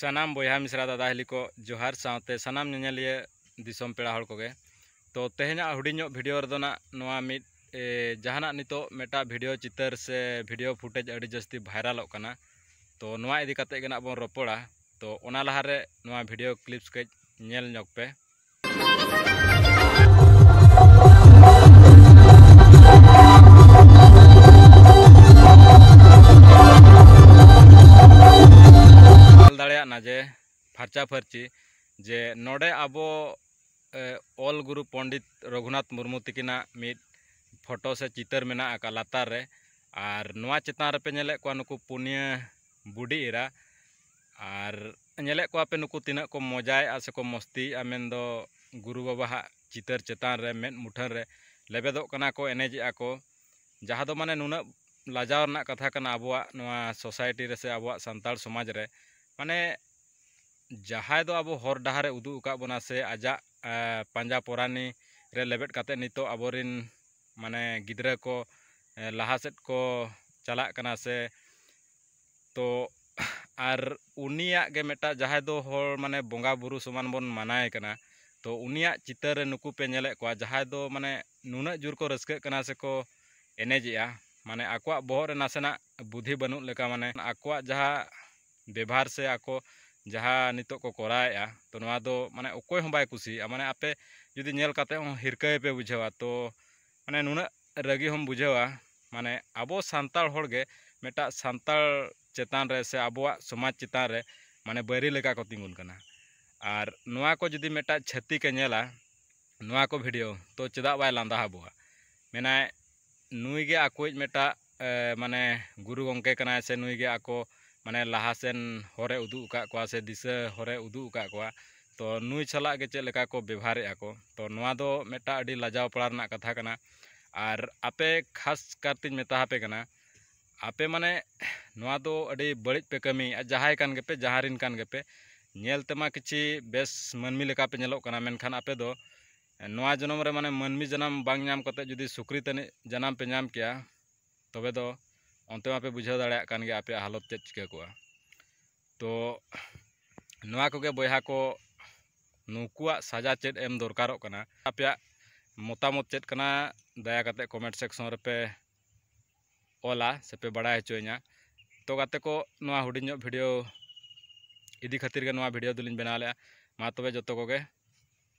सनाम बया मिसरा दादा हिली को जोहार साथ सनाम नेलिए दिसम पेड़ा हड़ कोगे तो तेहेना हुडिंग भिडियो रदना नवा मिट जहाना नितो मेटा भिडियो चितर से भिडियो फुटेज अड़ी जस्ती भाइरल होकना तो नवा इदी कते गना बन रपड़ा तो ओना लहारे नवा भिडियो क्लिप्स के नेल नक पे ᱯᱷᱟᱨᱪᱟ ᱯᱷᱟᱨᱪᱤ ᱡᱮ ᱱᱚᱰᱮ ᱟᱵᱚ ᱚᱞ ᱜᱩᱨᱩ ᱯᱚᱱᱰᱤᱛ ᱨᱚᱜᱷᱩᱱᱟᱛᱷ ᱢᱩᱨᱢᱩ ᱛᱤᱠᱤᱱᱟᱜ ᱢᱤᱫ ᱯᱷᱳᱴᱳ ᱥᱮ ᱪᱤᱛᱟᱹᱨ ᱢᱮᱱᱟᱜ ᱟᱠᱟᱫ ᱞᱟᱛᱟᱨ ᱨᱮ ᱟᱨ ᱱᱚᱣᱟ ᱪᱮᱛᱟᱱ ᱨᱮᱯᱮ ᱧᱮᱞᱮᱫ ᱠᱚᱣᱟ ᱱᱩᱠᱩ ᱯᱩᱱᱭᱟᱹ ᱵᱩᱰᱷᱤ ᱮᱨᱟ ᱟᱨ ᱧᱮᱞᱮᱫ ᱠᱚᱣᱟᱯᱮ ᱱᱩᱠᱩ ᱛᱤᱱᱟᱹᱜ ᱠᱚ ᱢᱚᱡᱟᱭᱮᱫᱼᱟ ᱥᱮᱠᱚ ᱢᱚᱥᱛᱤᱭᱮᱫᱼᱟ ᱢᱮᱱᱫᱚ ᱜᱩᱨᱩ ᱵᱟᱵᱟᱣᱟᱜ ᱪᱤᱛᱟᱹᱨ ᱪᱮᱛᱟᱱ ᱨᱮ ᱢᱮᱫ ᱢᱩᱴᱷᱟᱹᱱ ᱨᱮ ᱞᱮᱵᱮᱫᱚᱜ ᱠᱟᱱᱟ ᱠᱚ ᱮᱱᱮᱡᱮᱜᱼᱟ ᱠᱚ ᱡᱟᱦᱟᱸ ᱫᱚ ᱢᱟᱱᱮ ᱱᱩᱱᱟᱹᱜ ᱞᱟᱡᱟᱣ ᱨᱮᱱᱟᱜ ᱠᱟᱛᱷᱟ ᱠᱟᱱᱟ ᱟᱵᱚᱣᱟᱜ ᱱᱚᱣᱟ ᱥᱳᱥᱟᱭᱴᱤ ᱨᱮ ᱥᱮ ᱟᱵᱚᱣᱟᱜ ᱥᱟᱱᱛᱟᱲ ᱥᱚᱢᱟᱡᱽ ᱨᱮ ᱢᱟᱱᱮ जहाँ अब हर डाहर उदूकना से आज पाजा परानी रे लेबेट नित अब माने गिद्रे को लहास को चलना से तो आर उनटा जहाँ दो माने बंगा बुरु समान बन माना करना तो उन चितर नुकूपेल को जहाँ दो माने नुना जोर को रसकना से को एनेजा माने आपको बहुत नासेना बुद्धि बनू लेका माने आपको जहाँ व्यवहार से आको जहाँ नित को तो माने अकय हम बुसिया माने आपे जुदी नेल हिरकपे बुझेवा तो माने नुना रगी हम बुझेवा माने अब सानता सानता चेतान रे से अब समाज चेतान रे माने बैरी लेका को तिंगुल और ना को जुदी मेट छतिक नवा को भिडियो तो चेदा बै लादा हबा मेना नुगे आकुज मेटा माने गुरु गंके से नुगे आको माने लहासन हर उदा से दिशा हर उदा तो नई सला चलका को व्यवहार को तो मेटा अभी लाजा पड़ा कथा कर और आपे खास करते मतापे आपे माने अभी बड़ी पे कमी जहां पे जहां पे नलतेमा कि बेस मनमीपेलोना आपे दो नवा जन्म रे माने मनमी जन्म बांग जन्म जदि सुक्री तनि जन्म पे नाम के तबे तो अंतमापे बुझे दान आपे हालत चे चिकाक तो बहा को नुकुआ साजा चेत एम दरकार मतामत चेकना दया कते कमेंट सेक्शन रेपे ओला से पे बड़ा अचोना तो गाते को हूँ भिडियो इदी खातिर के भिडियो दुली बना ले तबे जो को